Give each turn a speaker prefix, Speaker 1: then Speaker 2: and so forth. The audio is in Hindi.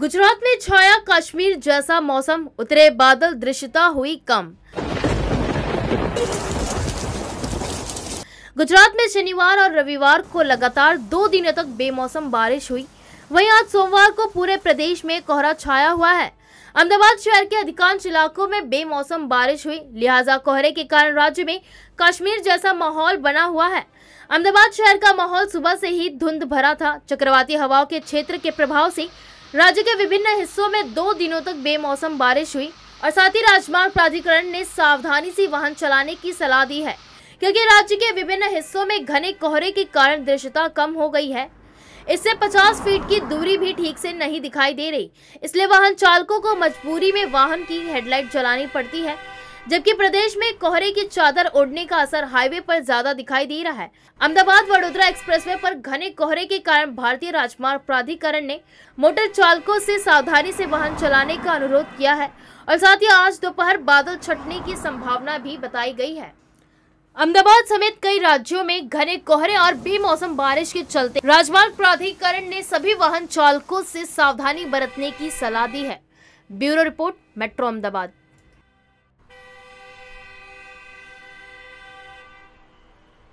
Speaker 1: गुजरात में छाया कश्मीर जैसा मौसम उतरे बादल दृश्यता हुई कम गुजरात में शनिवार और रविवार को लगातार दो दिनों तक बेमौसम बारिश हुई वहीं आज सोमवार को पूरे प्रदेश में कोहरा छाया हुआ है अहमदाबाद शहर के अधिकांश इलाकों में बेमौसम बारिश हुई लिहाजा कोहरे के कारण राज्य में कश्मीर जैसा माहौल बना हुआ है अहमदाबाद शहर का माहौल सुबह से ही धुंध भरा था चक्रवाती हवाओं के क्षेत्र के प्रभाव से राज्य के विभिन्न हिस्सों में दो दिनों तक बेमौसम बारिश हुई और साथ ही राजमार्ग प्राधिकरण ने सावधानी से वाहन चलाने की सलाह दी है क्योंकि राज्य के विभिन्न हिस्सों में घने कोहरे के कारण दृश्यता कम हो गई है इससे 50 फीट की दूरी भी ठीक से नहीं दिखाई दे रही इसलिए वाहन चालकों को मजबूरी में वाहन की हेडलाइट जलानी पड़ती है जबकि प्रदेश में कोहरे की चादर ओढ़ने का असर हाईवे पर ज्यादा दिखाई दे रहा है अहमदाबाद वडोदरा एक्सप्रेसवे पर घने कोहरे के कारण भारतीय राजमार्ग प्राधिकरण ने मोटर चालकों से सावधानी से वाहन चलाने का अनुरोध किया है और साथ ही आज दोपहर बादल छटने की संभावना भी बताई गई है अहमदाबाद समेत कई राज्यों में घने कोहरे और बेमौसम बारिश के चलते राजमार्ग प्राधिकरण ने सभी वाहन चालकों से सावधानी बरतने की सलाह दी है ब्यूरो रिपोर्ट मेट्रो अहमदाबाद